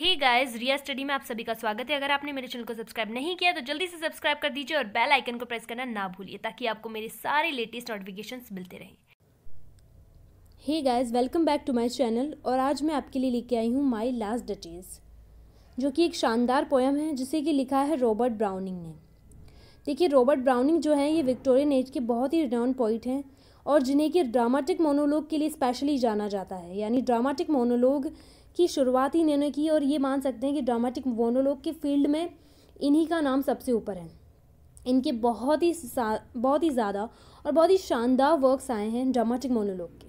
hey guys रिया study में आप सभी का स्वागत है अगर आपने मेरे चैनल को सब्सक्राइब नहीं किया तो जल्दी से सब्सक्राइब कर दीजिए और बेल आइकन को प्रेस करना ना भूलिए ताकि आपको मेरे सारे लेटेस्ट नोटिफिकेशन मिलते रहें hey guys welcome back to my channel और आज मैं आपके लिए लेके आई हूँ माई लास्ट डटेज जो कि एक शानदार पोएम है जिसे कि लिखा है रॉबर्ट ब्राउनिंग ने देखिए रॉबर्ट ब्राउनिंग जो है ये विक्टोरियन एज के बहुत ही रिनाउंड पॉइंट हैं और जिन्हें कि ड्रामाटिक मोनोलॉग के लिए स्पेशली जाना जाता है यानी ड्रामाटिक मोनोलॉग की शुरुआत ही इन्होंने की और ये मान सकते हैं कि ड्रामेटिक मोनोलॉग के फील्ड में इन्हीं का नाम सबसे ऊपर है इनके बहुत ही बहुत ही ज़्यादा और बहुत ही शानदार वर्क्स आए हैं ड्रामेटिक मोनोलॉग के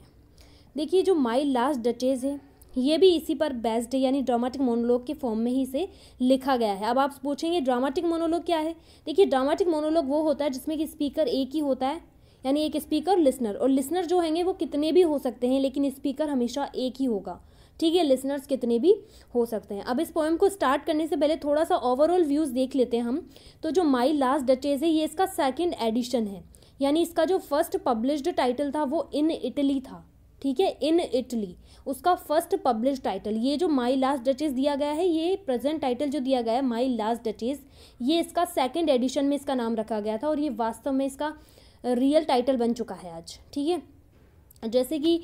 देखिए जो माई लास्ट डचेज है ये भी इसी पर बेस्ड है यानी ड्रामेटिक मोनोलॉग के फॉर्म में ही इसे लिखा गया है अब आप पूछेंगे ड्रामेटिक मोनोलॉग क्या है देखिए ड्रामेटिक मोनोलॉग वो होता है जिसमें कि स्पीकर एक ही होता है यानी एक स्पीकर लिसनर और लिसनर जो होंगे वो कितने भी हो सकते हैं लेकिन स्पीकर हमेशा एक ही होगा ठीक है लिसनर्स कितने भी हो सकते हैं अब इस पोएम को स्टार्ट करने से पहले थोड़ा सा ओवरऑल व्यूज़ देख लेते हैं हम तो जो माई लास्ट डचेज है ये इसका सेकेंड एडिशन है यानी इसका जो फर्स्ट पब्लिश्ड टाइटल था वो इन इटली था ठीक है इन इटली उसका फर्स्ट पब्लिश टाइटल ये जो माई लास्ट डचेज दिया गया है ये प्रेजेंट टाइटल जो दिया गया है माई लास्ट डचेज ये इसका सेकंड एडिशन में इसका नाम रखा गया था और ये वास्तव में इसका रियल टाइटल बन चुका है आज ठीक है जैसे कि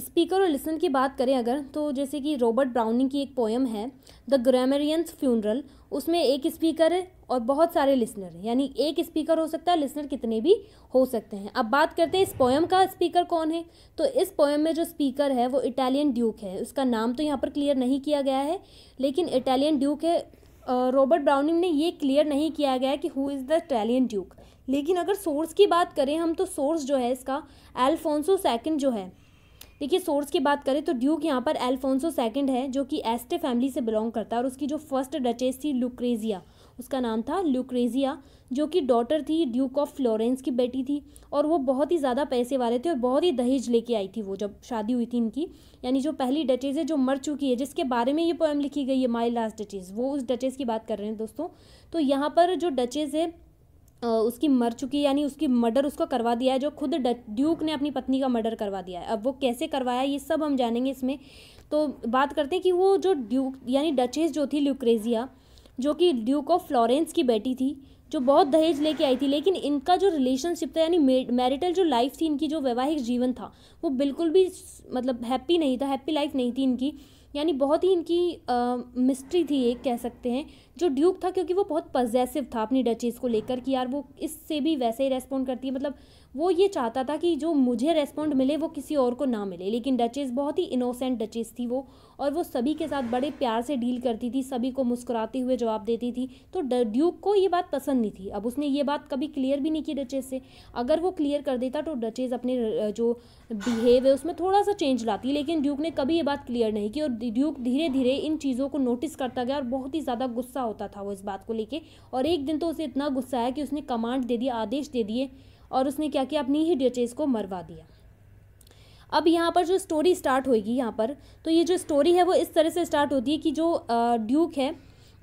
स्पीकर और लिसनर की बात करें अगर तो जैसे कि रॉबर्ट ब्राउनिंग की एक पोएम है द ग्रामेरियंस फ्यूनरल उसमें एक स्पीकर है और बहुत सारे लिसनर हैं यानी एक स्पीकर हो सकता है लिसनर कितने भी हो सकते हैं अब बात करते हैं इस पोएम का स्पीकर कौन है तो इस पोएम में जो स्पीकर है वो इटालियन ड्यूक है उसका नाम तो यहाँ पर क्लियर नहीं किया गया है लेकिन इटालियन ड्यूक है रॉबर्ट ब्राउनिंग ने ये क्लियर नहीं किया गया कि who is the Italian duke लेकिन अगर सोर्स की बात करें हम तो सोर्स जो है इसका एल्फोंसो सेकंड जो है देखिए सोर्स की बात करें तो ड्यूक यहाँ पर एल्फोंसो सेकंड है जो कि एस्टे फैमिली से बिलोंग करता है और उसकी जो फर्स्ट डचेस थी लुक्रेजिया उसका नाम था लुक्रेजिया जो कि डॉटर थी ड्यूक ऑफ फ्लोरेंस की बेटी थी और वो बहुत ही ज़्यादा पैसे वाले थे और बहुत ही दहेज लेके आई थी वो जब शादी हुई थी इनकी यानी जो पहली डचेज है जो मर चुकी है जिसके बारे में ये पोएम लिखी गई है माई लास्ट डचेज वो उस डचेज की बात कर रहे हैं दोस्तों तो यहाँ पर जो डचेज है उसकी मर चुकी यानी उसकी मर्डर उसको करवा दिया है जो खुद ड्यूक ने अपनी पत्नी का मर्डर करवा दिया है अब वो कैसे करवाया ये सब हम जानेंगे इसमें तो बात करते हैं कि वो जो ड्यूक यानी डचेस जो थी ल्यूक्रेजिया जो कि ड्यूक ऑफ फ्लोरेंस की बेटी थी जो बहुत दहेज लेके आई थी लेकिन इनका जो रिलेशनशिप था यानी मैरिटल जो लाइफ थी इनकी जो वैवाहिक जीवन था वो बिल्कुल भी मतलब हैप्पी नहीं था हैप्पी लाइफ नहीं थी इनकी यानी बहुत ही इनकी मिस्ट्री थी एक कह सकते हैं जो ड्यूक था क्योंकि वो बहुत पजेसिव था अपनी डचेस को लेकर कि यार वो इससे भी वैसे ही रेस्पॉन्ड करती है मतलब वो ये चाहता था कि जो मुझे रेस्पॉन्ड मिले वो किसी और को ना मिले लेकिन डचेस बहुत ही इनोसेंट डचेस थी वो और वो सभी के साथ बड़े प्यार से डील करती थी सभी को मुस्कुराते हुए जवाब देती थी तो ड्यूक को ये बात पसंद नहीं थी अब उसने ये बात कभी क्लियर भी नहीं की डचेस से अगर वो क्लियर कर देता तो डचेस अपने जो बिहेव है उसमें थोड़ा सा चेंज लाती लेकिन ड्यूक ने कभी ये बात क्लियर नहीं की और ड्यूक धीरे धीरे इन चीज़ों को नोटिस करता गया और बहुत ही ज़्यादा गुस्सा होता था वो इस बात को लेके और एक दिन तो उसे इतना गुस्सा आया कि उसने कमांड दे दिया आदेश दे दिए और उसने क्या किया अपनी ही डचेस को मरवा दिया अब यहाँ पर जो स्टोरी स्टार्ट होगी यहाँ पर तो ये जो स्टोरी है वो इस तरह से स्टार्ट होती है कि जो ड्यूक है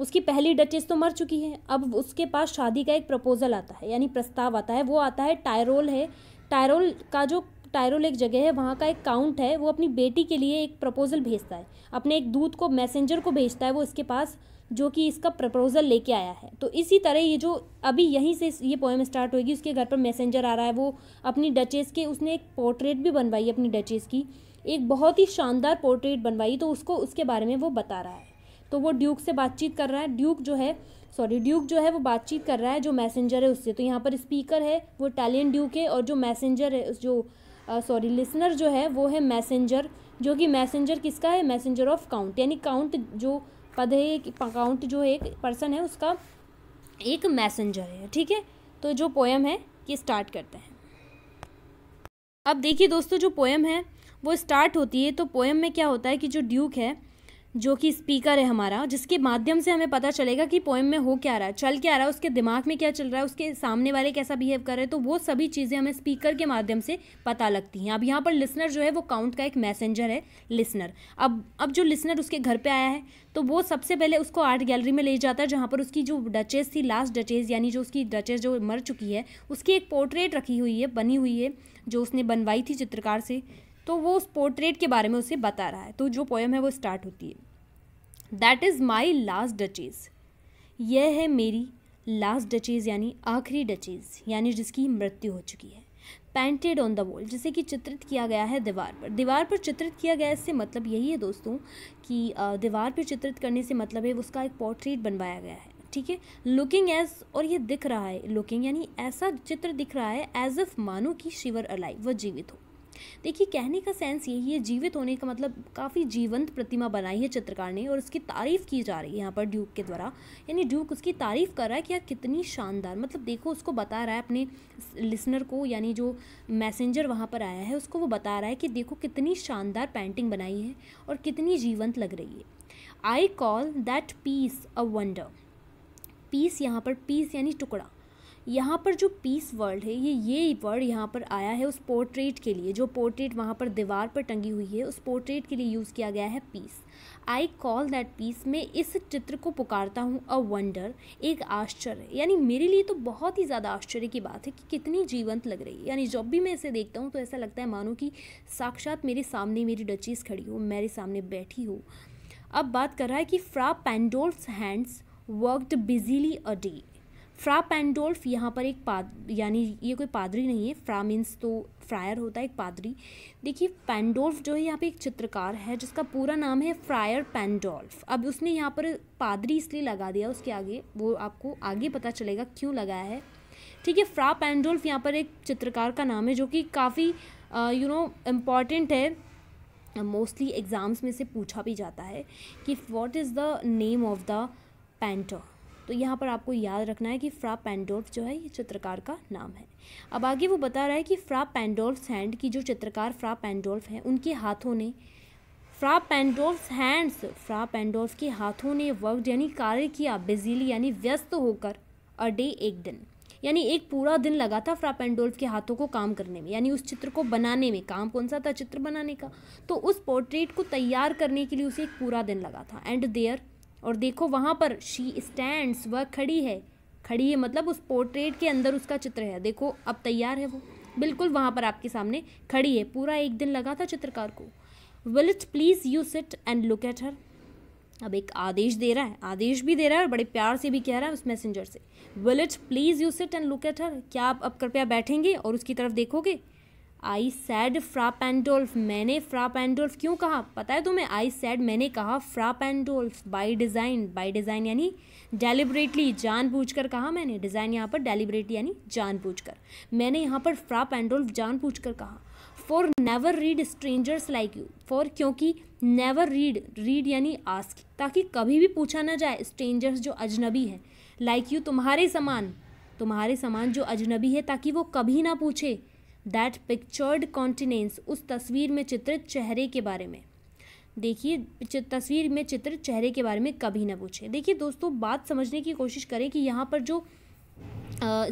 उसकी पहली डचेस तो मर चुकी है अब उसके पास शादी का एक प्रपोज़ल आता है यानी प्रस्ताव आता है वो आता है टायरोल है टायरोल का जो टायरोल एक जगह है वहाँ का एक काउंट है वो अपनी बेटी के लिए एक प्रपोज़ल भेजता है अपने एक दूत को मैसेंजर को भेजता है वो इसके पास जो कि इसका प्रपोजल लेके आया है तो इसी तरह ये जो अभी यहीं से ये पोएम स्टार्ट होगी उसके घर पर मैसेंजर आ रहा है वो अपनी डचेस के उसने एक पोर्ट्रेट भी बनवाई अपनी डचेस की एक बहुत ही शानदार पोर्ट्रेट बनवाई तो उसको उसके बारे में वो बता रहा है तो वो ड्यूक से बातचीत कर रहा है ड्यूक जो है सॉरी ड्यूक जो है वो बातचीत कर रहा है जो मैसेंजर है उससे तो यहाँ पर स्पीकर है वो इटालियन ड्यूक है और जो मैसेंजर है जो सॉरी uh, लिसनर जो है वो है मैसेंजर जो कि मैसेंजर किसका है मैसेंजर ऑफ काउंट यानी काउंट जो पद है एक अकाउंट जो एक पर्सन है उसका एक मैसेंजर है ठीक है तो जो पोएम है ये स्टार्ट करते हैं अब देखिए दोस्तों जो पोएम है वो स्टार्ट होती है तो पोएम में क्या होता है कि जो ड्यूक है जो कि स्पीकर है हमारा जिसके माध्यम से हमें पता चलेगा कि पोएम में हो क्या रहा है चल क्या रहा है उसके दिमाग में क्या चल रहा है उसके सामने वाले कैसा बिहेव कर रहे हैं तो वो सभी चीज़ें हमें स्पीकर के माध्यम से पता लगती हैं अब यहाँ पर लिसनर जो है वो काउंट का एक मैसेंजर है लिसनर अब अब जो लिसनर उसके घर पर आया है तो वो सबसे पहले उसको आर्ट गैलरी में ले जाता है जहाँ पर उसकी जो डचेस थी लास्ट डचेस यानी जो उसकी डचेस जो मर चुकी है उसकी एक पोर्ट्रेट रखी हुई है बनी हुई है जो उसने बनवाई थी चित्रकार से तो वो उस पोर्ट्रेट के बारे में उसे बता रहा है तो जो पोएम है वो स्टार्ट होती है that is my last duchess यह है मेरी लास्ट डचेज़ यानी आखिरी डचेज़ यानी जिसकी मृत्यु हो चुकी है पेंटेड ऑन द वॉल जिसे कि चित्रित किया गया है दीवार पर दीवार पर चित्रित किया गया इससे मतलब यही है दोस्तों कि दीवार पर चित्रित करने से मतलब है उसका एक पोर्ट्रेट बनवाया गया है ठीक है लुकिंग एज और ये दिख रहा है लुकिंग यानी ऐसा चित्र दिख रहा है एज इफ मानो कि शिवर अलाइव वह जीवित हो देखिए कहने का सेंस यही है जीवित होने का मतलब काफ़ी जीवंत प्रतिमा बनाई है चित्रकार ने और उसकी तारीफ़ की जा रही है यहाँ पर ड्यूक के द्वारा यानी ड्यूक उसकी तारीफ़ कर रहा है कि यार कितनी शानदार मतलब देखो उसको बता रहा है अपने लिसनर को यानी जो मैसेंजर वहाँ पर आया है उसको वो बता रहा है कि देखो कितनी शानदार पेंटिंग बनाई है और कितनी जीवंत लग रही है I call that piece a wonder piece यहाँ पर पीस यानी टुकड़ा यहाँ पर जो पीस वर्ड है ये ये वर्ड यहाँ पर आया है उस पोर्ट्रेट के लिए जो पोर्ट्रेट वहाँ पर दीवार पर टंगी हुई है उस पोर्ट्रेट के लिए यूज़ किया गया है piece I call that piece मैं इस चित्र को पुकारता हूँ अ वंडर एक आश्चर्य यानी मेरे लिए तो बहुत ही ज़्यादा आश्चर्य की बात है कि कितनी जीवंत लग रही है यानी जब भी मैं इसे देखता हूँ तो ऐसा लगता है मानो कि साक्षात मेरे सामने मेरी डचीज़ खड़ी हो मेरे सामने बैठी हो अब बात कर रहा है कि Fra Pandolf's hands worked busily a day Fra Pandolf यहाँ पर एक पाद यानी ये कोई पादरी नहीं है फ्रा मीन्स तो फ्रायर होता है एक पादरी देखिए पेंडोल्फ जो है यहाँ पे एक चित्रकार है जिसका पूरा नाम है फ्रायर पेंडोल्फ अब उसने यहाँ पर पादरी इसलिए लगा दिया उसके आगे वो आपको आगे पता चलेगा क्यों लगाया है ठीक है फ्रा पेंडोल्फ यहाँ पर एक चित्रकार का नाम है जो कि काफ़ी यू नो इम्पॉर्टेंट है मोस्टली एग्ज़ाम्स में से पूछा भी जाता है कि what is the name of the painter तो यहाँ पर आपको याद रखना है कि फ्रा पेंडोल्फ जो है ये चित्रकार का नाम है अब आगे वो बता रहा है कि फ्रा पेंडोल्फ हैंड की जो चित्रकार फ्रा पेंडोल्फ हैं उनके हाथों ने फ्रा पेंडोल्फ हैंड्स फ्रा पेंडोल्फ के हाथों ने वर्क यानी कार्य किया बिजीली यानी व्यस्त होकर अ डे एक दिन यानी एक पूरा दिन लगा था पेंडोल्फ के हाथों को काम करने में यानी उस चित्र को बनाने में काम कौन सा था चित्र बनाने का तो उस पोर्ट्रेट को तैयार करने के लिए उसे एक पूरा दिन लगा था एंड देयर और देखो वहाँ पर शी स्टैंड्स वह खड़ी है खड़ी है मतलब उस पोर्ट्रेट के अंदर उसका चित्र है देखो अब तैयार है वो बिल्कुल वहाँ पर आपके सामने खड़ी है पूरा एक दिन लगा था चित्रकार को will it please you sit and look at her अब एक आदेश दे रहा है आदेश भी दे रहा है और बड़े प्यार से भी कह रहा है उस मैसेंजर से will it please you sit and look at her क्या आप अब कृपया बैठेंगे और उसकी तरफ देखोगे आई सैड फ्रा पैंडोल्फ मैंने फ्रा पैंडोल्फ क्यों कहा पता है तुम्हें आई सैड मैंने कहा Fra Pandolf by design by design यानी जान पूछ कर कहा मैंने डिज़ाइन यहाँ पर डेलीबरेटली यानी जान कर मैंने यहाँ पर फ्रा पैंडोल्फ कर कहा for never read strangers like you for क्योंकि नेवर रीड रीड यानी आस्क ताकि कभी भी पूछा ना जाए स्ट्रेंजर्स जो अजनबी हैं लाइक यू तुम्हारे समान तुम्हारे समान जो अजनबी है ताकि वो कभी ना पूछे दैट पिक्चर्ड कॉन्टिनेंस उस तस्वीर में चित्रित चेहरे के बारे में देखिए तस्वीर में चित्रित चेहरे के बारे में कभी ना पूछे देखिए दोस्तों बात समझने की कोशिश करें कि यहाँ पर जो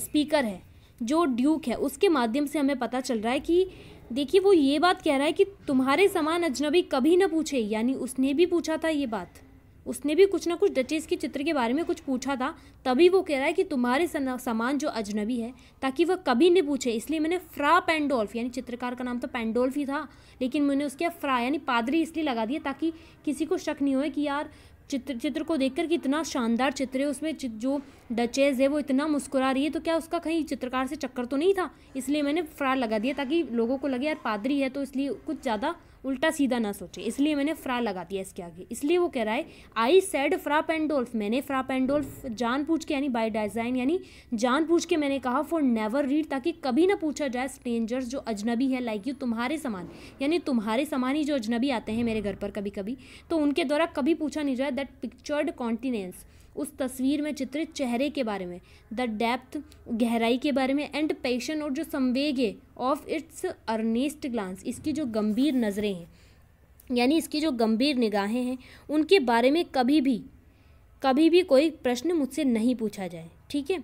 स्पीकर है जो ड्यूक है उसके माध्यम से हमें पता चल रहा है कि देखिए वो ये बात कह रहा है कि तुम्हारे समान अजनबी कभी ना पूछे यानी उसने भी पूछा था ये बात उसने भी कुछ ना कुछ डचेस के चित्र के बारे में कुछ पूछा था तभी वो कह रहा है कि तुम्हारे सामान जो अजनबी है ताकि वह कभी नहीं पूछे इसलिए मैंने फ्रा पेंडोल्फ यानी चित्रकार का नाम तो पेंडोल्फ ही था लेकिन मैंने उसके फ्रा यानी पादरी इसलिए लगा दिया ताकि किसी को शक नहीं हो कि यार चित्र चित्र को देख कि इतना शानदार चित्र है उसमें जो डचेज है वो इतना मुस्कुरा रही है तो क्या उसका कहीं चित्रकार से चक्कर तो नहीं था इसलिए मैंने फ्रा लगा दिया ताकि लोगों को लगे यार पादरी है तो इसलिए कुछ ज़्यादा उल्टा सीधा ना सोचे इसलिए मैंने फ्रा लगा दिया इसके आगे इसलिए वो कह रहा है आई सेड फ्रा पेंडोल्फ मैंने फ्रा पेंडोल्फ जान पूछ के यानी बाई डिज़ाइन यानी जान पूछ के मैंने कहा फॉर नेवर रीड ताकि कभी ना पूछा जाए स्ट्रेंजर्स जो अजनबी है लाइक यू तुम्हारे समान यानी तुम्हारे समान ही जो अजनबी आते हैं मेरे घर पर कभी कभी तो उनके द्वारा कभी पूछा नहीं जाए दैट पिक्चर्ड कॉन्टिनेंस उस तस्वीर में चित्रित चेहरे के बारे में द डेप्थ गहराई के बारे में एंड पैशन और जो संवेग है ऑफ इट्स अर्नेस्ट ग्लांस इसकी जो गंभीर नज़रें हैं यानी इसकी जो गंभीर निगाहें हैं उनके बारे में कभी भी कभी भी कोई प्रश्न मुझसे नहीं पूछा जाए ठीक है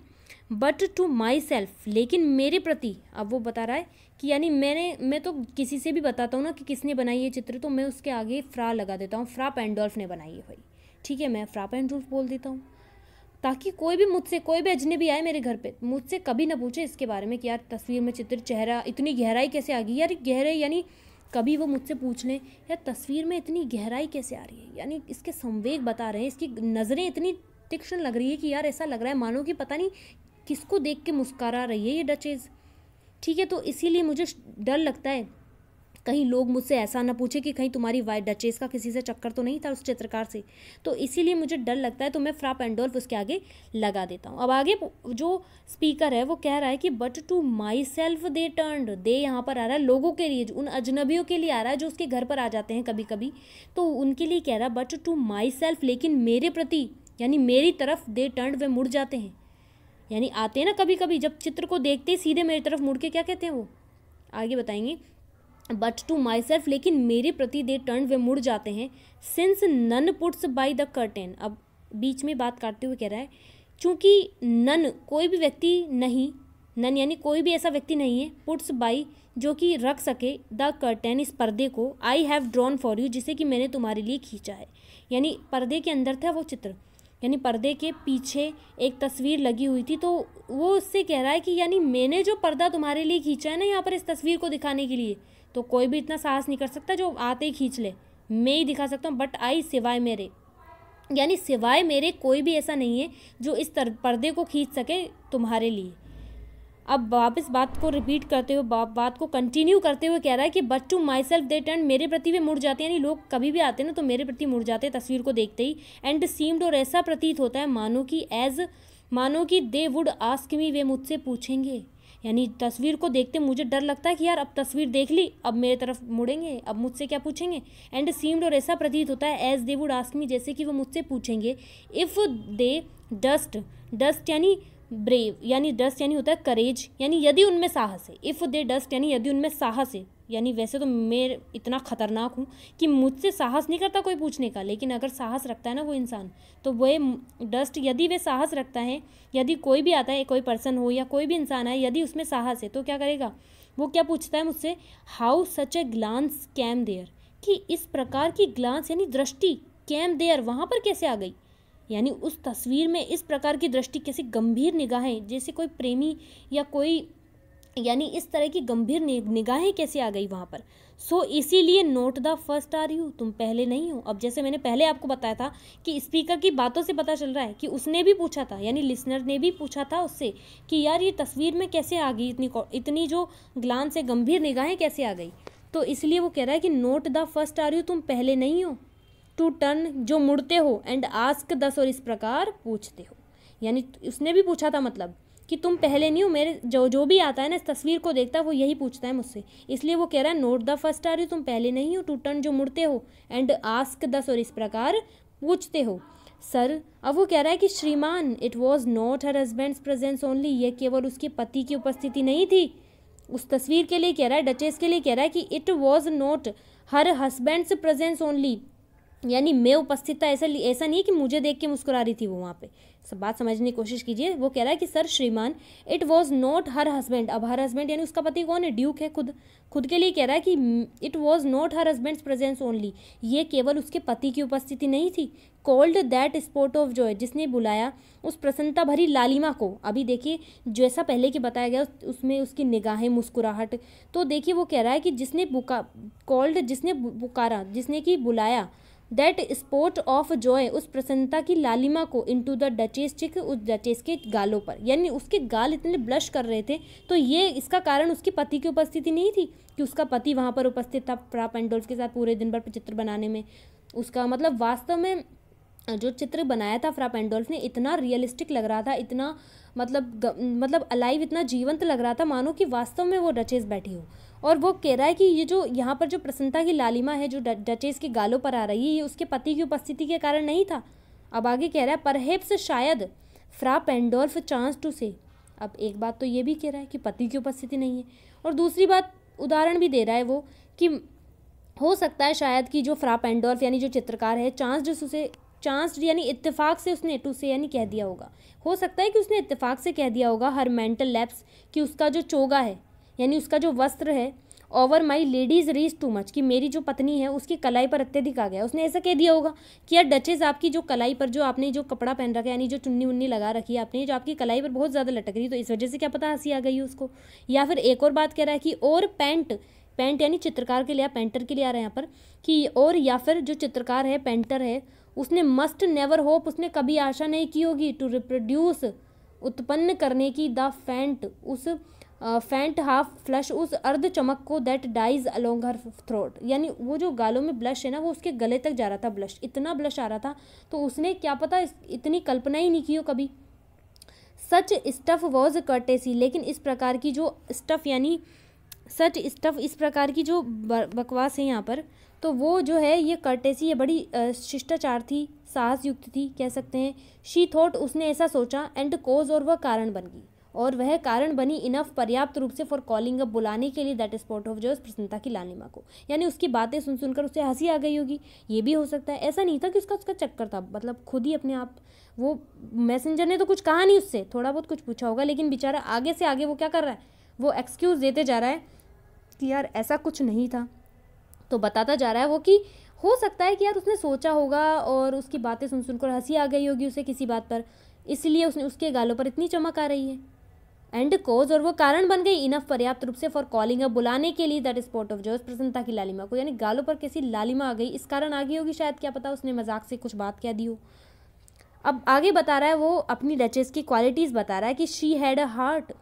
बट टू माई सेल्फ लेकिन मेरे प्रति अब वो बता रहा है कि यानी मैंने मैं तो किसी से भी बताता हूँ ना कि किसने बनाई ये चित्र तो मैं उसके आगे फ्रा लगा देता हूँ फ्रा पेंडोल्फ ने बनाई है भाई ठीक है मैं फ्रापा एंड रूल्स बोल देता हूँ ताकि कोई भी मुझसे कोई भी अजनबी आए मेरे घर पे मुझसे कभी ना पूछे इसके बारे में कि यार तस्वीर में चित्र चेहरा इतनी गहराई कैसे आ गई यार गहराई यानी कभी वो मुझसे पूछ लें यार तस्वीर में इतनी गहराई कैसे आ रही है यानी इसके संवेग बता रहे हैं इसकी नज़रें इतनी तीक्ष्ण लग रही है कि यार ऐसा लग रहा है मानो कि पता नहीं किसको देख के मुस्कारा रही है ये डचेज़ ठीक है तो इसीलिए मुझे डर लगता है कहीं लोग मुझसे ऐसा ना पूछे कि कहीं तुम्हारी वाइट डचेस का किसी से चक्कर तो नहीं था उस चित्रकार से तो इसीलिए मुझे डर लगता है तो मैं फ्राप एंडोल्फ उसके आगे लगा देता हूँ अब आगे जो स्पीकर है वो कह रहा है कि but to myself they turn they यहाँ पर आ रहा है लोगों के लिए उन अजनबियों के लिए आ रहा है जो उसके घर पर आ जाते हैं कभी कभी तो उनके लिए कह रहा है बट टू माई सेल्फ लेकिन मेरे प्रति यानी मेरी तरफ दे टर्न वे मुड़ जाते हैं यानी आते हैं ना कभी कभी जब चित्र को देखते ही सीधे मेरी तरफ मुड़ के क्या कहते हैं वो आगे बताएंगे बट टू माई सेल्फ लेकिन मेरे प्रति दे टर्न वे मुड़ जाते हैं since none puts by the curtain अब बीच में बात काटते हुए कह रहा है चूँकि नन कोई भी व्यक्ति नहीं नन यानी कोई भी ऐसा व्यक्ति नहीं है पुट्स बाई जो कि रख सके द कर्टेन इस पर्दे को I have drawn for you जिसे कि मैंने तुम्हारे लिए खींचा है यानी पर्दे के अंदर था वो चित्र यानी पर्दे के पीछे एक तस्वीर लगी हुई थी तो वो उससे कह रहा है कि यानी मैंने जो पर्दा तुम्हारे लिए खींचा है ना यहाँ पर इस तस्वीर को दिखाने के लिए तो कोई भी इतना साहस नहीं कर सकता जो आते ही खींच ले मैं ही दिखा सकता हूँ बट आई सिवाय मेरे यानी सिवाय मेरे कोई भी ऐसा नहीं है जो इस पर्दे को खींच सके तुम्हारे लिए अब वापस बात को रिपीट करते हुए बा, बात को कंटिन्यू करते हुए कह रहा है कि but to myself they turn मेरे प्रति वे मुड़ जाते हैं यानी लोग कभी भी आते हैं ना तो मेरे प्रति मुड़ जाते हैं तस्वीर को देखते ही एंड सीम्ड और ऐसा प्रतीत होता है मानो कि एज मानो कि दे वुड आस्क मी वे मुझसे पूछेंगे यानी तस्वीर को देखते मुझे डर लगता है कि यार अब तस्वीर देख ली अब मेरे तरफ मुड़ेंगे अब मुझसे क्या पूछेंगे एंड सीम्ड और ऐसा प्रतीत होता है एज दे वुड मी जैसे कि वो मुझसे पूछेंगे इफ़ दे डस्ट डस्ट यानी ब्रेव यानी डस्ट यानी होता है करेज यानी यदि उनमें साहस है इफ़ दे डस्ट यानी यदि उनमें साहस है यानी वैसे तो मैं इतना ख़तरनाक हूँ कि मुझसे साहस नहीं करता कोई पूछने का लेकिन अगर साहस रखता है ना वो इंसान तो वह डस्ट यदि वे साहस रखता है यदि कोई भी आता है कोई पर्सन हो या कोई भी इंसान आए यदि उसमें साहस है तो क्या करेगा वो क्या पूछता है मुझसे how such a glance came there कि इस प्रकार की ग्लांस यानी दृष्टि कैम देयर वहाँ पर कैसे आ गई यानी उस तस्वीर में इस प्रकार की दृष्टि कैसी गंभीर निगाहें जैसे कोई प्रेमी या कोई यानी इस तरह की गंभीर निगाहें कैसे आ गई वहाँ पर सो so, इसीलिए not the first are you तुम पहले नहीं हो अब जैसे मैंने पहले आपको बताया था कि स्पीकर की बातों से पता चल रहा है कि उसने भी पूछा था यानी लिसनर ने भी पूछा था उससे कि यार ये तस्वीर में कैसे आ गई इतनी इतनी जो ग्लान से गंभीर निगाहें कैसे आ गई तो इसलिए वो कह रहा है कि not the first are you तुम पहले नहीं हो टू टर्न जो मुड़ते हो एंड आस्क दस और इस प्रकार पूछते हो यानी उसने भी पूछा था मतलब कि तुम पहले नहीं हो मेरे जो जो भी आता है ना इस तस्वीर को देखता है वो यही पूछता है मुझसे इसलिए वो कह रहा है नोट द फर्स्ट रही हो तुम पहले नहीं हो टू टर्न जो मुड़ते हो एंड आस्क द और इस प्रकार पूछते हो सर अब वो कह रहा है कि श्रीमान it was not her husband presence only ये केवल उसके पति की उपस्थिति नहीं थी उस तस्वीर के लिए कह रहा है डचेस के लिए कह रहा है कि it was not her husband's presence only यानी मैं उपस्थित था ऐसा ऐसा नहीं है कि मुझे देख के मुस्कुरा रही थी वो वहाँ पे सब बात समझने की कोशिश कीजिए वो कह रहा है कि सर श्रीमान it was not her husband अब हर हस्बैंड यानी उसका पति कौन है ड्यूक है खुद खुद के लिए कह रहा है कि it was not her husband presence only ये केवल उसके पति की उपस्थिति नहीं थी called that spot of joy जिसने बुलाया उस प्रसन्नता भरी लालिमा को अभी देखिए जैसा पहले के बताया गया उस, उसमें उसकी निगाहें मुस्कुराहट तो देखिए वो कह रहा है कि जिसने बुका कॉल्ड जिसने पुकारा जिसने कि बुलाया दैट स्पोर्ट ऑफ जॉय उस प्रसन्नता की लालिमा को इन टू द डचेस चिक उस डचेस के गालों पर यानी उसके गाल इतने ब्लश कर रहे थे तो ये इसका कारण उसके पति की उपस्थिति नहीं थी कि उसका पति वहाँ पर उपस्थित था प्रा पेंडोल्स के साथ पूरे दिन भर चित्र बनाने में उसका मतलब वास्तव में जो चित्र बनाया था फ्रा पेंडोल्फ ने इतना रियलिस्टिक लग रहा था इतना मतलब मतलब अलाइव इतना जीवंत लग रहा था मानो कि वास्तव में वो डचेस बैठी हो और वो कह रहा है कि ये जो यहाँ पर जो प्रसन्नता की लालिमा है जो डचेस के गालों पर आ रही है ये उसके पति की उपस्थिति के कारण नहीं था अब आगे कह रहा है परहेप्स शायद फ्रा पेंडोल्फ चांस टू से अब एक बात तो ये भी कह रहा है कि पति की उपस्थिति नहीं है और दूसरी बात उदाहरण भी दे रहा है वो कि हो सकता है शायद कि जो फ्रा पेंडोल्फ यानी जो चित्रकार है चांस जो उसे चांस यानी इत्तेफाक से उसने टू से यानी कह दिया होगा हो सकता है कि उसने इत्तेफाक से कह दिया होगा हर मेंटल लैप्स कि उसका जो चोगा है यानी उसका जो वस्त्र है over my lady's wrist too much कि मेरी जो पत्नी है उसकी कलाई पर अत्यधिक आ गया उसने ऐसा कह दिया होगा कि यार डचेज आपकी जो कलाई पर जो आपने जो कपड़ा पहन रखा है यानी जो चुन्नी उन्नी लगा रखी है आपने जो आपकी कलाई पर बहुत ज़्यादा लटक रही तो इस वजह से क्या पता हंसी आ गई उसको या फिर एक और बात कह रहा है कि और पैंट पेंट यानी चित्रकार के लिए पेंटर के लिए आ रहे हैं यहाँ पर कि और या फिर जो चित्रकार है पेंटर है उसने मस्ट नेवर होप उसने कभी आशा नहीं की होगी टू रिप्रोड्यूस उत्पन्न करने की द फैंट उस फैंट हाफ फ्लश उस अर्ध चमक को that dies along her throat यानी वो जो गालों में ब्लश है ना वो उसके गले तक जा रहा था ब्लश इतना ब्लश आ रहा था तो उसने क्या पता इतनी कल्पना ही नहीं की हो कभी सच स्टफ़ वॉज सी लेकिन इस प्रकार की जो स्टफ़ यानी सच स्टफ़ इस प्रकार की जो बकवास है यहाँ पर तो वो जो है ये कर्टेसी ये बड़ी शिष्टाचार थी साहस युक्त थी कह सकते हैं शी थॉट उसने ऐसा सोचा एंड कोज और वह कारण बन गई और वह कारण बनी इनफ पर्याप्त रूप से फॉर कॉलिंग अप बुलाने के लिए दैट स्पॉट ऑफ जॉय प्रसन्नता की लालिमा को यानी उसकी बातें सुन सुनकर उसे हंसी आ गई होगी ये भी हो सकता है ऐसा नहीं था कि उसका उसका चक्कर था मतलब खुद ही अपने आप वो मैसेंजर ने तो कुछ कहा नहीं उससे थोड़ा बहुत कुछ पूछा होगा लेकिन बेचारा आगे से आगे वो क्या कर रहा है वो एक्सक्यूज़ देते जा रहा है कि यार ऐसा कुछ नहीं था तो बताता जा रहा है वो कि हो सकता है कि यार उसने सोचा होगा और उसकी बातें सुन सुनकर हंसी आ गई होगी उसे किसी बात पर इसलिए उसने उसके गालों पर इतनी चमक आ रही है एंड कोज और वो कारण बन गई इनफ पर्याप्त रूप से फॉर कॉलिंग अ बुलाने के लिए दैट इज पोर्ट ऑफ जोश प्रसन्नता की लालिमा को यानी गालों पर कैसी लालिमा आ गई इस कारण आ गई होगी शायद क्या पता उसने मजाक से कुछ बात कह दी हो अब आगे बता रहा है वो अपनी डचेस की क्वालिटीज़ बता रहा है कि शी हैड अ हार्ट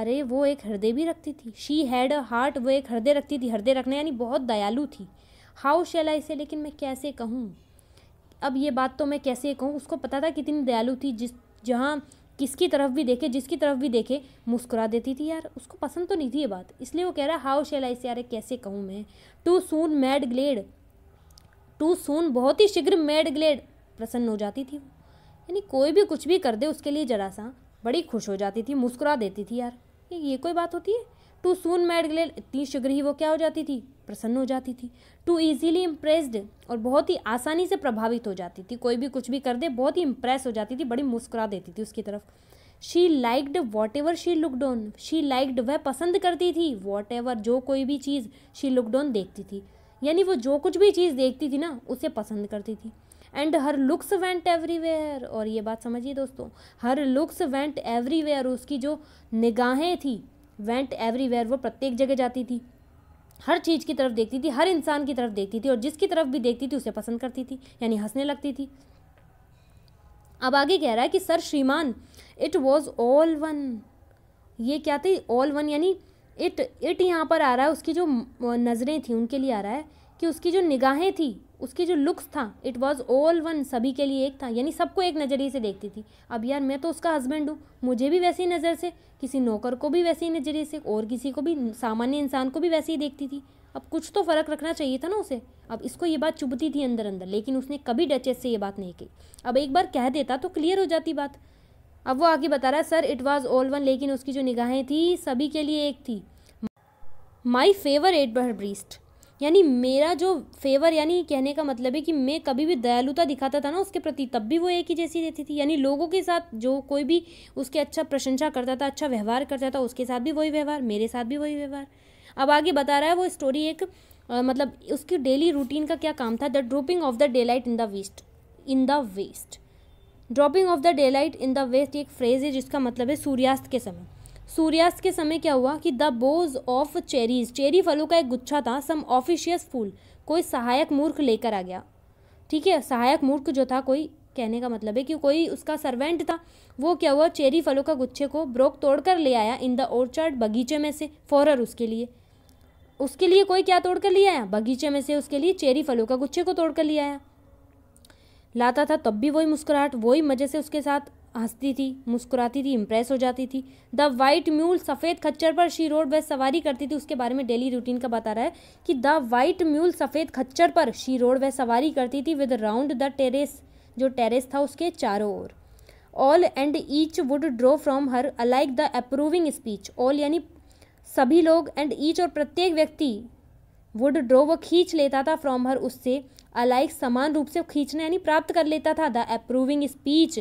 अरे वो एक हृदय भी रखती थी शी हैड अ हार्ट वो एक हृदय रखती थी हृदय रखना यानी बहुत दयालु थी हाउ शेल आई से लेकिन मैं कैसे कहूँ अब ये बात तो मैं कैसे कहूँ उसको पता था कितनी दयालु थी जिस जहाँ किसकी तरफ भी देखे जिसकी तरफ भी देखे मुस्कुरा देती थी यार उसको पसंद तो नहीं थी ये बात इसलिए वो कह रहा हाउ शेल आई से यार कैसे कहूँ मैं too soon made glad too soon बहुत ही शीघ्र मैड ग्लेड प्रसन्न हो जाती थी यानी कोई भी कुछ भी कर दे उसके लिए जरा सा बड़ी खुश हो जाती थी मुस्कुरा देती थी यार ये कोई बात होती है टू सून मैड ग्लेड इतनी शीघ्र ही वो क्या हो जाती थी प्रसन्न हो जाती थी टू ईजीली इम्प्रेस्ड और बहुत ही आसानी से प्रभावित हो जाती थी कोई भी कुछ भी कर दे बहुत ही इम्प्रेस हो जाती थी बड़ी मुस्कुरा देती थी उसकी तरफ she liked whatever she looked on she liked वह पसंद करती थी वॉट एवर जो कोई भी चीज़ शी लुकड ऑन देखती थी यानी वो जो कुछ भी चीज़ देखती थी ना उसे पसंद करती थी and her looks went everywhere और ये बात समझिए दोस्तों हर लुक्स वेंट एवरीवेयर उसकी जो निगाहें थी वेंट एवरीवेयर वो प्रत्येक जगह जाती थी हर चीज़ की तरफ देखती थी हर इंसान की तरफ देखती थी और जिसकी तरफ भी देखती थी उसे पसंद करती थी यानी हंसने लगती थी अब आगे कह रहा है कि सर श्रीमान इट वॉज ऑल वन ये क्या थी ऑल वन यानी इट इट यहाँ पर आ रहा है उसकी जो नज़रें थी उनके लिए आ रहा है कि उसकी जो निगाहें थी उसकी जो लुक्स था इट वॉज़ ऑल वन सभी के लिए एक था यानी सबको एक नज़रिए से देखती थी अब यार मैं तो उसका हस्बैंड हूँ मुझे भी वैसी नज़र से किसी नौकर को भी वैसी नज़रिए से और किसी को भी सामान्य इंसान को भी वैसे ही देखती थी अब कुछ तो फ़र्क रखना चाहिए था ना उसे अब इसको ये बात चुभती थी अंदर अंदर लेकिन उसने कभी डचेस से ये बात नहीं कही अब एक बार कह देता तो क्लियर हो जाती बात अब वो आगे बता रहा है sir it was all one लेकिन उसकी जो निगाहें थी सभी के लिए एक थी माई फेवरेट बहर ब्रीस्ट यानी मेरा जो फेवर यानी कहने का मतलब है कि मैं कभी भी दयालुता दिखाता था ना उसके प्रति तब भी वो एक ही जैसी रहती थी यानी लोगों के साथ जो कोई भी उसके अच्छा प्रशंसा करता था अच्छा व्यवहार करता था उसके साथ भी वही व्यवहार मेरे साथ भी वही व्यवहार अब आगे बता रहा है वो स्टोरी एक आ, मतलब उसकी डेली रूटीन का क्या काम था the dropping off the daylight in the west in the west dropping off the daylight in the west एक फ्रेज है जिसका मतलब है सूर्यास्त के समय सूर्यास्त के समय क्या हुआ कि the bough of cherries cherry फलों का एक गुच्छा था सम ऑफिशियस फूल कोई सहायक मूर्ख लेकर आ गया ठीक है सहायक मूर्ख जो था कोई कहने का मतलब है कि कोई उसका सर्वेंट था वो क्या हुआ चेरी फलों का गुच्छे को ब्रोक तोड़कर ले आया इन द ऑर्चर्ड बगीचे में से फॉरर उसके लिए उसके लिए कोई क्या तोड़ कर ले आया बगीचे में से उसके लिए चेरी फलों का गुच्छे को तोड़ कर ले आया लाता था तब भी वही मुस्कुराहट वही मज़े से उसके साथ हंसती थी मुस्कुराती थी इम्प्रेस हो जाती थी द वाइट म्यूल सफ़ेद खच्चर पर शी रोड वह सवारी करती थी उसके बारे में डेली रूटीन का बता रहा है कि द वाइट म्यूल सफ़ेद खच्चर पर शी रोड वह सवारी करती थी विद राउंड द टेरेस जो टेरेस था उसके चारों ओर all and each would draw from her alike the approving speech all यानी सभी लोग एंड ईच और प्रत्येक व्यक्ति वुड ड्रॉ वो खींच लेता था फ्रॉम हर उससे अलाइक समान रूप से खींचना यानी प्राप्त कर लेता था the approving speech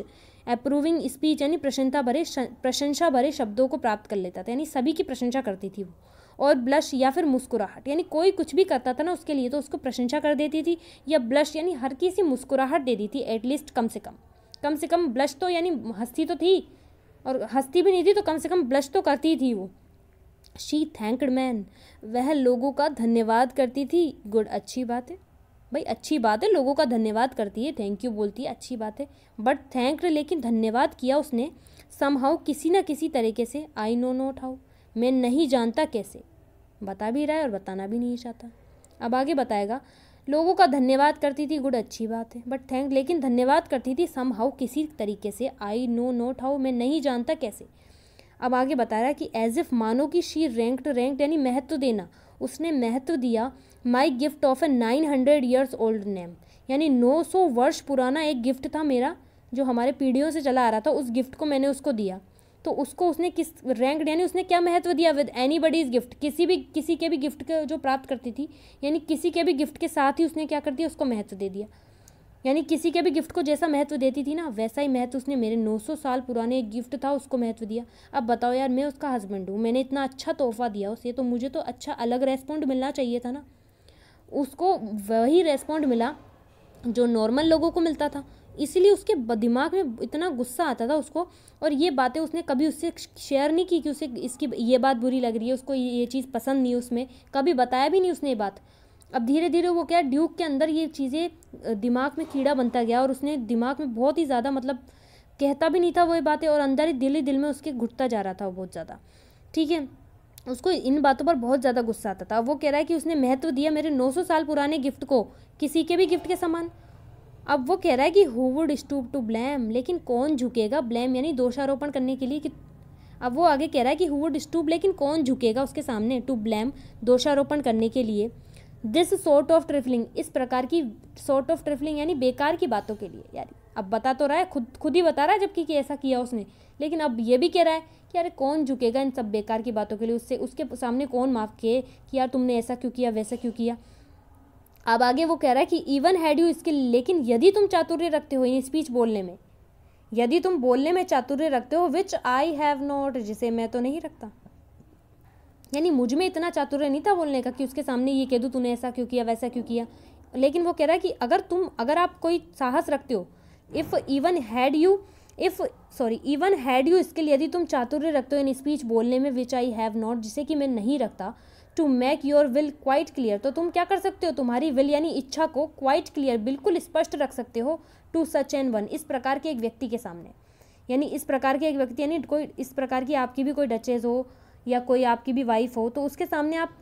approving speech यानी प्रशंसा भरे प्रशंसा भरे शब्दों को प्राप्त कर लेता था यानी सभी की प्रशंसा करती थी वो और ब्लश या फिर मुस्कुराहट यानी कोई कुछ भी करता था ना उसके लिए तो उसको प्रशंसा कर देती थी या ब्लश यानी हर किसी मुस्कुराहट दे दी थी एटलीस्ट कम से कम कम से कम ब्लश तो यानी हस्ती तो थी और हस्ती भी नहीं थी तो कम से कम ब्लश तो करती थी वो शी थैंकड मैन वह लोगों का धन्यवाद करती थी गुड अच्छी बात है भाई अच्छी बात है लोगों का धन्यवाद करती है थैंक यू बोलती है अच्छी बात है बट थैंक लेकिन धन्यवाद किया उसने समहाउ किसी ना किसी तरीके से आई नो नोट हाउ मैं नहीं जानता कैसे बता भी रहा है और बताना भी नहीं चाहता अब आगे बताएगा लोगों का धन्यवाद करती थी गुड अच्छी बात है बट थैंक लेकिन धन्यवाद करती थी सम हाउ किसी तरीके से आई नो नोट हाउ मैं नहीं जानता कैसे अब आगे बता रहा है कि एज इफ़ मानो कि शी रैंक्ड रैंक्ड यानी महत्व देना उसने महत्व दिया my gift of a nine hundred years old name यानी नौ सौ वर्ष पुराना एक गिफ्ट था मेरा जो हमारे पीढ़ियों से चला आ रहा था उस गिफ्ट को मैंने उसको दिया तो उसको उसने किस रैंक यानी उसने क्या महत्व दिया विद एनी बडीज़ गिफ्ट किसी भी किसी के भी गिफ्ट के जो प्राप्त करती थी यानी किसी के भी गिफ्ट के साथ ही उसने क्या कर दिया उसको महत्व दे दिया यानी किसी के भी गिफ्ट को जैसा महत्व देती थी ना वैसा ही महत्व उसने मेरे 900 साल पुराने एक गिफ्ट था उसको महत्व दिया अब बताओ यार मैं उसका हस्बैंड हूँ मैंने इतना अच्छा तोहफा दिया उसे तो मुझे तो अच्छा अलग रेस्पॉन्ड मिलना चाहिए था ना उसको वही रेस्पॉन्ड मिला जो नॉर्मल लोगों को मिलता था इसीलिए उसके दिमाग में इतना गुस्सा आता था उसको और ये बातें उसने कभी उससे शेयर नहीं की कि उसे इसकी ये बात बुरी लग रही है उसको ये चीज़ पसंद नहीं उसमें कभी बताया भी नहीं उसने ये बात अब धीरे धीरे वो क्या ड्यूक के अंदर ये चीज़ें दिमाग में कीड़ा बनता गया और उसने दिमाग में बहुत ही ज़्यादा मतलब कहता भी नहीं था वो ये बातें और अंदर ही दिल ही दिल में उसके घुटता जा रहा था बहुत ज़्यादा ठीक है उसको इन बातों पर बहुत ज़्यादा गुस्सा आता था वो कह रहा है कि उसने महत्व दिया मेरे 900 साल पुराने गिफ्ट को किसी के भी गिफ्ट के समान अब वो कह रहा है कि who would stoop to blame लेकिन कौन झुकेगा ब्लैम यानी दोषारोपण करने के लिए कि अब वो आगे कह रहा है कि हु वुड स्टूप लेकिन कौन झुकेगा उसके सामने टू ब्लैम दोषारोपण करने के लिए दिस सॉर्ट ऑफ ट्रिफलिंग इस प्रकार की सॉर्ट ऑफ ट्रिफलिंग यानी बेकार की बातों के लिए यार अब बता तो रहा है खुद खुद ही बता रहा है जबकि कि ऐसा किया उसने लेकिन अब ये भी कह रहा है कि यार कौन झुकेगा इन सब बेकार की बातों के लिए उससे उसके सामने कौन माफ़ किए कि यार तुमने ऐसा क्यों किया वैसा क्यों किया अब आगे वो कह रहा है कि इवन हैड यू स्किल लेकिन यदि तुम चातुर्य रखते हो इन स्पीच बोलने में यदि तुम बोलने में चातुर्य रखते हो विच आई हैव नॉट जिसे मैं तो नहीं रखता यानी मुझ में इतना चातुर्य नहीं था बोलने का कि उसके सामने ये कह दूँ तूने ऐसा क्यों किया वैसा क्यों किया लेकिन वो कह रहा है कि अगर तुम अगर आप कोई साहस रखते हो if even had you if sorry even had you skill यदि तुम चातुर्य रखते हो इन स्पीच बोलने में विच आई हैव नॉट जिसे कि मैं नहीं रखता to make your will quite clear तो तुम क्या कर सकते हो तुम्हारी विल यानी इच्छा को क्वाइट क्लियर बिल्कुल स्पष्ट रख सकते हो टू सच एंड वन इस प्रकार के एक व्यक्ति के सामने यानी इस प्रकार के एक व्यक्ति यानी कोई इस प्रकार की आपकी भी कोई डचेज हो या कोई आपकी भी वाइफ हो तो उसके सामने आप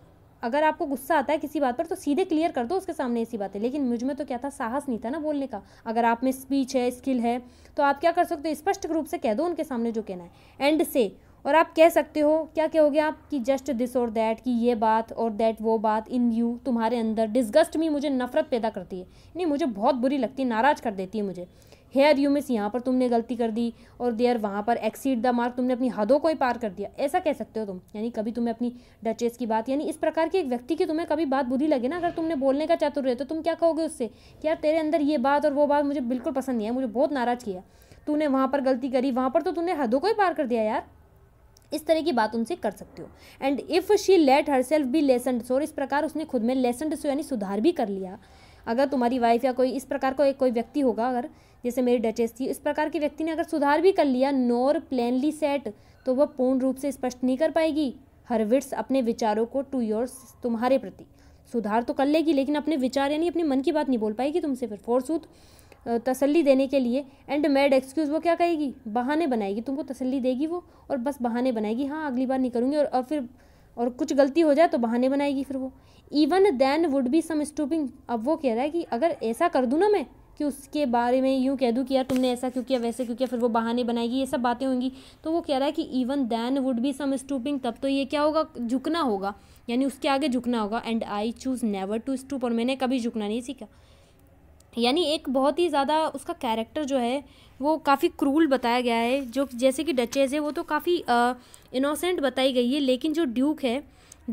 अगर आपको गुस्सा आता है किसी बात पर तो सीधे क्लियर कर दो उसके सामने ऐसी बातें लेकिन मुझ में तो क्या था साहस नहीं था ना बोलने का अगर आप में स्पीच है स्किल है तो आप क्या कर सकते हो स्पष्ट रूप से कह दो उनके सामने जो कहना है एंड से और आप कह सकते हो क्या कहोगे आप कि जस्ट दिस और दैट कि ये बात और दैट वो बात इन यू तुम्हारे अंदर डिस्गस्ट में मुझे नफरत पैदा करती है नहीं मुझे बहुत बुरी लगती है नाराज़ कर देती है मुझे हेयर यू मिस यहाँ पर तुमने गलती कर दी और देयर वहाँ पर एक्सीड द मार्क तुमने अपनी हदों को ही पार कर दिया ऐसा कह सकते हो तुम यानी कभी तुम्हें अपनी डचेस की बात यानी इस प्रकार की एक व्यक्ति की तुम्हें कभी बात बुरी लगे ना अगर तुमने बोलने का चातुर्य तो तुम क्या कहोगे उससे कि यार तेरे अंदर ये बात और वो बात मुझे बिल्कुल पसंद नहीं है मुझे बहुत नाराज़ किया तूने वहाँ पर गलती करी वहाँ पर तो तूने हदों को ही पार कर दिया यार इस तरह की बात उनसे कर सकते हो and if she let herself be lessoned और इस प्रकार उसने खुद में लेसन यानी सुधार भी कर लिया अगर तुम्हारी वाइफ या कोई इस प्रकार को एक कोई व्यक्ति होगा अगर जैसे मेरी डचेस थी इस प्रकार के व्यक्ति ने अगर सुधार भी कर लिया नोर प्लेनली सेट तो वह पूर्ण रूप से स्पष्ट नहीं कर पाएगी हरविट्स अपने विचारों को टू योर्स तुम्हारे प्रति सुधार तो कर लेगी लेकिन अपने विचार यानी अपने मन की बात नहीं बोल पाएगी तुमसे फिर फोरसूत तसल्ली देने के लिए एंड मैड एक्सक्यूज़ वो क्या कहेगी बहाने बनाएगी तुमको तसल्ली देगी वो और बस बहाने बनाएगी हाँ अगली बार नहीं करूँगी और, और फिर और कुछ गलती हो जाए तो बहाने बनाएगी फिर वो even then would be some stooping अब वो कह रहा है कि अगर ऐसा कर दूँ ना मैं कि उसके बारे में यूँ कह दूँ कि यार तुमने ऐसा क्यों किया वैसे क्यों किया फिर वो बहाने बनाएगी ये सब बातें होंगी तो वो कह रहा है कि even then would be some stooping तब तो ये क्या होगा झुकना होगा यानी उसके आगे झुकना होगा and I choose never to stoop और मैंने कभी झुकना नहीं सीखा यानी एक बहुत ही ज़्यादा उसका कैरेक्टर जो है वो काफ़ी क्रूल बताया गया है जो जैसे कि डचेज है वो तो काफ़ी इनोसेंट बताई गई है लेकिन जो ड्यूक है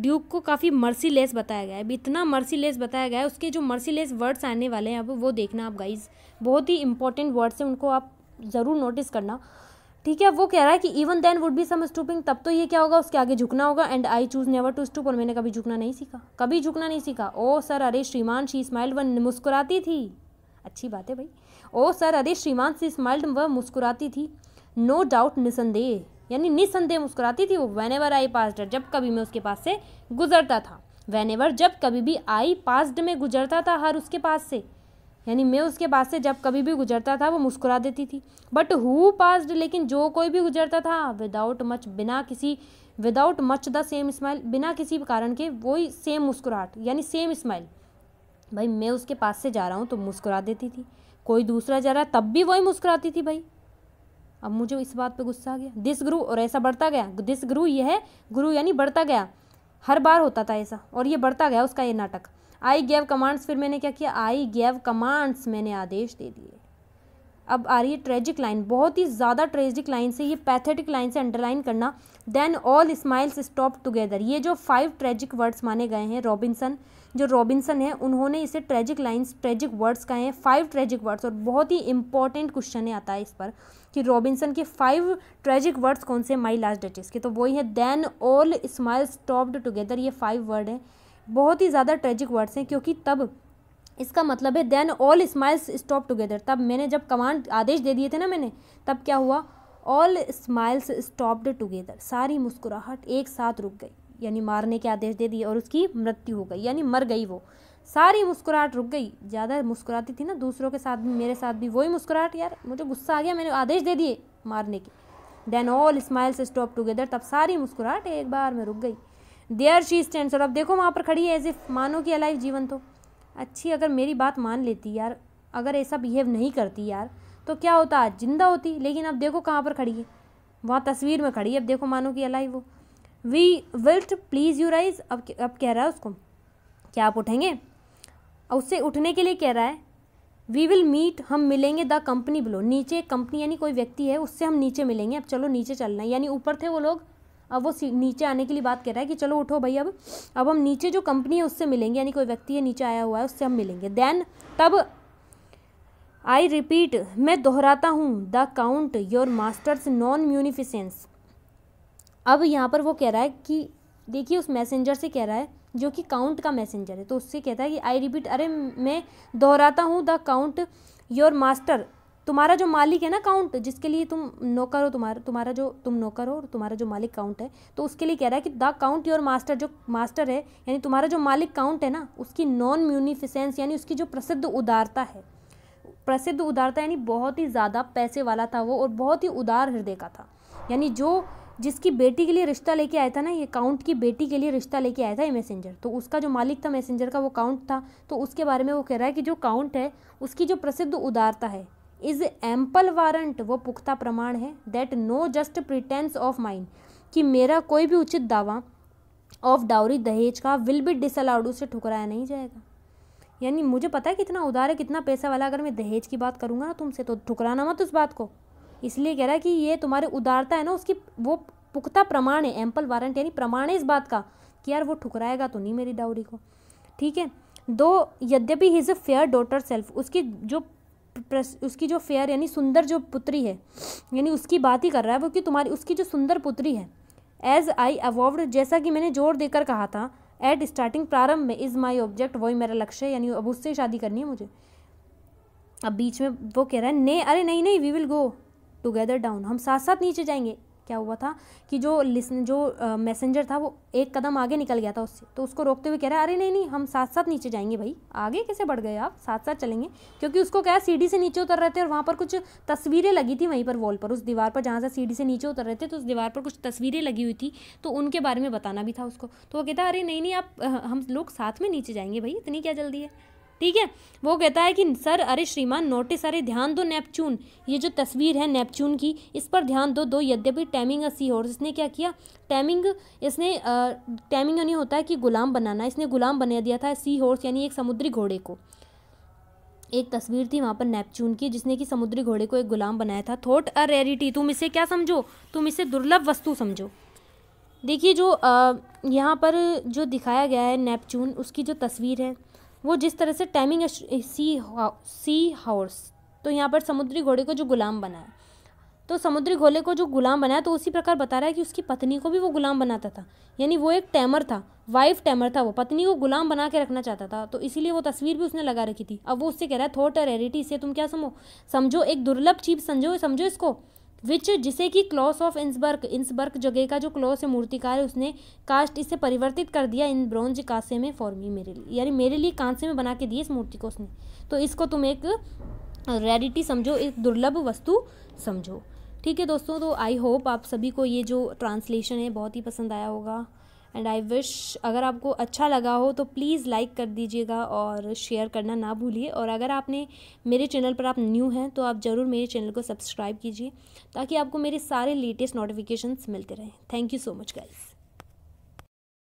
ड्यूक को काफ़ी मर्सीलेस बताया गया है अभी इतना मर्सीलेस बताया गया है उसके जो मर्सीलेस वर्ड्स आने वाले हैं अब वो देखना आप गाइज बहुत ही इंपॉर्टेंट वर्ड्स हैं उनको आप ज़रूर नोटिस करना ठीक है वो कह रहा है कि even then would be some stooping तब तो ये क्या होगा उसके आगे झुकना होगा and I choose never to stoop और मैंने कभी झुकना नहीं सीखा कभी झुकना नहीं सीखा ओ सर अरे श्रीमान शी स्माइल वन मुस्कुराती थी अच्छी बात है भाई ओ सर अरे श्रीमान सी स्माइल्ड व मुस्कुराती थी नो डाउट निसंदेह यानी निसंदेह मुस्कुराती थी वो वैन एवर आई पास्ड जब कभी मैं उसके पास से गुजरता था वैन एवर जब कभी भी आई पास्ड में गुजरता था हर उसके पास से यानी मैं उसके पास से जब कभी भी गुजरता था वो मुस्कुरा देती थी बट हु पास्ड लेकिन जो कोई भी गुजरता था विदाउट मच बिना किसी without much the same smile बिना किसी कारण के वही सेम मुस्कुराहट यानी सेम स्माइल भाई मैं उसके पास से जा रहा हूँ तो मुस्कुरा देती थी कोई दूसरा जा रहा है तब भी वही मुस्कुराती थी भाई अब मुझे इस बात पे गुस्सा आ गया दिस गुरु और ऐसा बढ़ता गया दिस गुरु यह गुरु यानी बढ़ता गया हर बार होता था ऐसा और ये बढ़ता गया उसका ये नाटक आई गैव कमांड्स फिर मैंने क्या किया आई गैव कमांड्स मैंने आदेश दे दिए अब आ रही है ट्रेजिक लाइन बहुत ही ज़्यादा ट्रेजिक लाइन से ये पैथेटिक लाइन से अंडरलाइन करना then all smiles stop together ये जो फाइव ट्रेजिक वर्ड्स माने गए हैं रॉबिन्सन जो रॉबिन्सन है उन्होंने इसे ट्रेजिक लाइन्स ट्रेजिक वर्ड्स कहे हैं फाइव ट्रेजिक वर्ड्स और बहुत ही इंपॉर्टेंट क्वेश्चन आता है इस पर कि रॉबिन्सन के फाइव ट्रेजिक वर्ड्स कौन से माई लास्ट डचेस के तो वही है then all smiles stopped together ये फाइव वर्ड है बहुत ही ज़्यादा ट्रेजिक वर्ड्स हैं क्योंकि तब इसका मतलब है then all smiles stop together तब मैंने जब कमांड आदेश दे दिए थे ना मैंने तब क्या हुआ ऑल स्माइल्स स्टॉप्ड टुगेदर सारी मुस्कुराहट एक साथ रुक गई यानी मारने के आदेश दे दिए और उसकी मृत्यु हो गई यानी मर गई वो सारी मुस्कुराहट रुक गई ज़्यादा मुस्कुराती थी ना दूसरों के साथ भी मेरे साथ भी वही मुस्कुराहट यार मुझे गुस्सा आ गया मैंने आदेश दे दिए मारने के then all smiles stop together तब सारी मुस्कुराहट एक बार में रुक गई देयर शी स्टैंड और अब देखो वहाँ पर खड़ी है एज इफ मानो कि अलाइव जीवन तो अच्छी अगर मेरी बात मान लेती यार अगर ऐसा बिहेव नहीं करती यार तो क्या होता आज जिंदा होती लेकिन अब देखो कहाँ पर खड़ी है वहाँ तस्वीर में खड़ी है अब देखो मानो कि अलाई वो we will't please you rise अब अब कह रहा है उसको क्या आप उठेंगे और उससे उठने के लिए कह रहा है वी विल मीट हम मिलेंगे द कंपनी बिलो नीचे कंपनी यानी कोई व्यक्ति है उससे हम नीचे मिलेंगे अब चलो नीचे चलना है यानी ऊपर थे वो लोग अब वो नीचे आने के लिए बात कर रहा है कि चलो उठो भाई अब अब हम नीचे जो कंपनी है उससे मिलेंगे यानी कोई व्यक्ति है नीचे आया हुआ है उससे हम मिलेंगे देन तब आई रिपीट मैं दोहराता हूँ the count your master's known munificence अब यहाँ पर वो कह रहा है कि देखिए उस मैसेंजर से कह रहा है जो कि काउंट का मैसेंजर है तो उससे कहता है कि आई रिपीट अरे मैं दोहराता हूँ द काउंट योर मास्टर तुम्हारा जो मालिक है ना काउंट जिसके लिए तुम नौकर हो तुम्हारा तुम्हारा जो तुम नौकर हो और तुम्हारा जो मालिक काउंट है तो उसके लिए कह रहा है कि द काउंट योर मास्टर जो मास्टर है यानी तुम्हारा जो मालिक काउंट है ना उसकी नॉन म्यूनिफिसेंस यानी उसकी जो प्रसिद्ध उदारता है प्रसिद्ध उदार था यानी बहुत ही ज़्यादा पैसे वाला था वो और बहुत ही उदार हृदय का था यानी जो जिसकी बेटी के लिए रिश्ता लेके आया था ना ये काउंट की बेटी के लिए रिश्ता लेके आया था ये मैसेंजर तो उसका जो मालिक था मैसेंजर का वो काउंट था तो उसके बारे में वो कह रहा है कि जो काउंट है उसकी जो प्रसिद्ध उदारता है इज एम्पल वारंट वो पुख्ता प्रमाण है that no just pretence of mind कि मेरा कोई भी उचित दावा ऑफ डाउरी दहेज का विल बी डिसअलाउड उसे ठुकराया नहीं जाएगा यानी मुझे पता है कितना उधार है कितना पैसा वाला अगर मैं दहेज की बात करूँगा ना तुमसे तो ठुकराना मत उस बात को इसलिए कह रहा है कि ये तुम्हारी उदारता है ना उसकी वो पुख्ता प्रमाण है एम्पल वारंट यानी प्रमाण है इस बात का कि यार वो ठुकराएगा तो नहीं मेरी डाउरी को ठीक है दो यद्यपि his a fair daughter self उसकी जो उसकी जो फेयर यानी सुंदर जो पुत्री है यानी उसकी बात ही कर रहा है वो कि तुम्हारी उसकी जो सुंदर पुत्री है एज आई अवॉर्ड जैसा कि मैंने जोर देकर कहा था एट स्टार्टिंग प्रारंभ में इज़ माई ऑब्जेक्ट वही मेरा लक्ष्य है यानी अब उससे शादी करनी है मुझे अब बीच में वो कह रहा है ने अरे नहीं नहीं we will go together down हम साथ साथ नीचे जाएंगे क्या हुआ था कि जो लिसन जो मैसेंजर था वो एक कदम आगे निकल गया था उससे तो उसको रोकते हुए कह रहा है अरे नहीं नहीं हम साथ साथ नीचे जाएंगे भाई आगे कैसे बढ़ गए आप साथ साथ चलेंगे क्योंकि उसको क्या सीढ़ी से नीचे उतर रहे थे और वहाँ पर कुछ तस्वीरें लगी थी वहीं पर वॉल पर उस दीवार पर जहाँ से सीढ़ी से नीचे उतर रहे थे तो उस दीवार पर कुछ तस्वीरें लगी हुई थी तो उनके बारे में बताना भी था उसको तो वो कहता अरे नहीं नहीं आप हम लोग साथ में नीचे जाएंगे भाई इतनी क्या जल्दी है ठीक है वो कहता है कि सर अरे श्रीमान नोटिस अरे ध्यान दो नेपच्यून ये जो तस्वीर है नेपच्यून की इस पर ध्यान दो दो यद्यपि टैमिंग सी हॉर्स इसने क्या किया टैमिंग इसने टैमिंग यानी होता है कि गुलाम बनाना इसने गुलाम बना दिया था सी हॉर्स यानी एक समुद्री घोड़े को एक तस्वीर थी वहाँ पर नेपच्यून की जिसने कि समुद्री घोड़े को एक गुलाम बनाया था थोट अ रेरिटी तुम इसे क्या समझो तुम इसे दुर्लभ वस्तु समझो देखिए जो यहाँ पर जो दिखाया गया है नेपच्यून उसकी जो तस्वीर है वो जिस तरह से टाइमिंग सी सी हॉर्स तो यहाँ पर समुद्री घोड़े को जो गुलाम बनाया तो समुद्री घोड़े को जो गुलाम बनाया तो उसी प्रकार बता रहा है कि उसकी पत्नी को भी वो गुलाम बनाता था यानी वो एक टैमर था वाइफ टैमर था वो पत्नी को गुलाम बना के रखना चाहता था तो इसीलिए वो तस्वीर भी उसने लगा रखी थी अब वो उससे कह रहा है थॉट और इसे तुम क्या समझो समझो एक दुर्लभ चीज समझो समझो इसको विच जिसे कि क्लॉस ऑफ इंसबर्ग इंसबर्ग जगह का जो क्लॉस है मूर्तिकार है उसने कास्ट इसे परिवर्तित कर दिया इन ब्रॉन्ज कांसे में फॉर मी मेरे लिए यानी मेरे लिए कांसे में बना के दिए इस मूर्ति को उसने तो इसको तुम एक रेडिटी समझो एक दुर्लभ वस्तु समझो ठीक है दोस्तों तो आई होप आप सभी को ये जो ट्रांसलेशन है बहुत ही पसंद आया होगा एंड आई विश अगर आपको अच्छा लगा हो तो प्लीज़ लाइक कर दीजिएगा और शेयर करना ना भूलिए और अगर आपने मेरे चैनल पर आप न्यू हैं तो आप ज़रूर मेरे चैनल को सब्सक्राइब कीजिए ताकि आपको मेरे सारे लेटेस्ट नोटिफिकेशंस मिलते रहें thank you so much guys